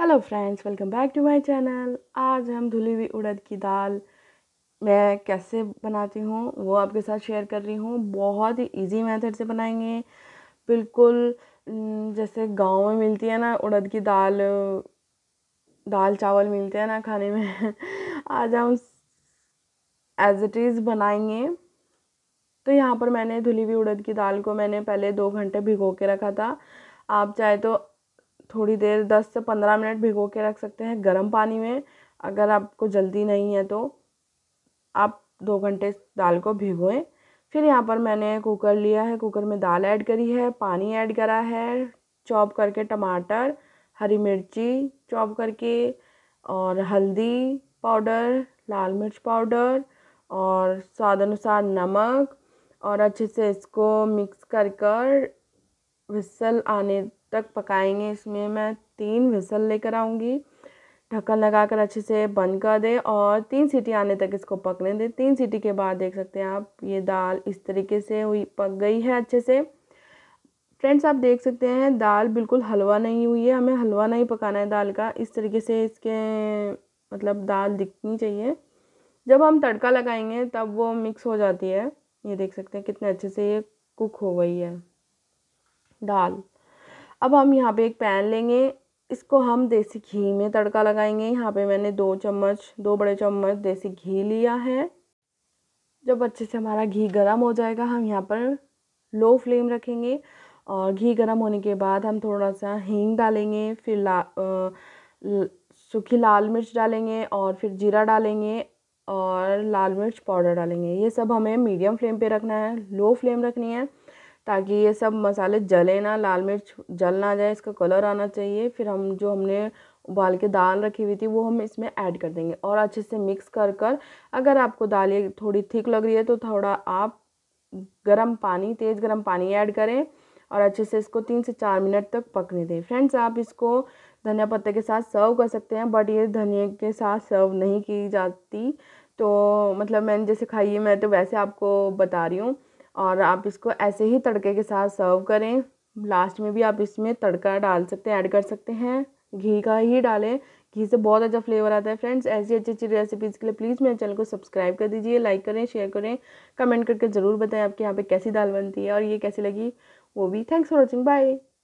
hello friends welcome back to my channel आज हम धुली हुई उड़द की दाल मैं कैसे बनाती हूँ वो आपके साथ शेयर कर रही हूँ बहुत ही इजी मेथड से बनाएंगे बिल्कुल जैसे गांव में मिलती है ना उड़द की दाल दाल चावल मिलते हैं ना खाने में आज हम एज इट इज़ बनाएंगे तो यहाँ पर मैंने धुली हुई उड़द की दाल को मैंने पहले दो घंटे भिगो के रखा था आप चाहे तो थोड़ी देर दस से पंद्रह मिनट भिगो के रख सकते हैं गर्म पानी में अगर आपको जल्दी नहीं है तो आप दो घंटे दाल को भिगोएं फिर यहाँ पर मैंने कुकर लिया है कुकर में दाल ऐड करी है पानी ऐड करा है चॉप करके टमाटर हरी मिर्ची चॉप करके और हल्दी पाउडर लाल मिर्च पाउडर और स्वाद अनुसार नमक और अच्छे से इसको मिक्स कर कर विसल आने तक पकाएंगे इसमें मैं तीन विसल लेकर आऊँगी ढक्कन लगाकर अच्छे से बंद कर दें और तीन सीटी आने तक इसको पकने दें तीन सीटी के बाद देख सकते हैं आप ये दाल इस तरीके से हुई पक गई है अच्छे से फ्रेंड्स आप देख सकते हैं दाल बिल्कुल हलवा नहीं हुई है हमें हलवा नहीं पकाना है दाल का इस तरीके से इसके मतलब दाल दिखनी चाहिए जब हम तड़का लगाएंगे तब वो मिक्स हो जाती है ये देख सकते हैं कितने अच्छे से ये कुक हो गई है दाल अब हम यहाँ पे एक पैन लेंगे इसको हम देसी घी में तड़का लगाएंगे यहाँ पे मैंने दो चम्मच दो बड़े चम्मच देसी घी लिया है जब अच्छे से हमारा घी गर्म हो जाएगा हम यहाँ पर लो फ्लेम रखेंगे और घी गर्म होने के बाद हम थोड़ा सा हींग डालेंगे फिर ला सूखी लाल मिर्च डालेंगे और फिर जीरा डालेंगे और लाल मिर्च पाउडर डालेंगे ये सब हमें मीडियम फ्लेम पे रखना है लो फ्लेम रखनी है ताकि ये सब मसाले जले ना लाल मिर्च जल ना जाए इसका कलर आना चाहिए फिर हम जो हमने उबाल के दाल रखी हुई थी वो हम इसमें ऐड कर देंगे और अच्छे से मिक्स कर कर अगर आपको दाल ये थोड़ी थिक लग रही है तो थोड़ा आप गर्म पानी तेज़ गरम पानी ऐड करें और अच्छे से इसको तीन से चार मिनट तक पकने दें फ्रेंड्स आप इसको धनिया पत्ते के साथ सर्व कर सकते हैं बट ये धनिया के साथ सर्व नहीं की जाती तो मतलब मैंने जैसे खाई है मैं तो वैसे आपको बता रही हूँ और आप इसको ऐसे ही तड़के के साथ सर्व करें लास्ट में भी आप इसमें तड़का डाल सकते हैं ऐड कर सकते हैं घी का ही डालें घी से बहुत अच्छा फ्लेवर आता है फ्रेंड्स ऐसी अच्छी अच्छी रेसिपीज़ के लिए प्लीज़ मेरे चैनल को सब्सक्राइब कर दीजिए लाइक करें शेयर करें कमेंट करके ज़रूर बताएं आपके यहाँ पे कैसी दाल बनती है और ये कैसी लगी वो भी थैंक्स फॉर वॉचिंग बाय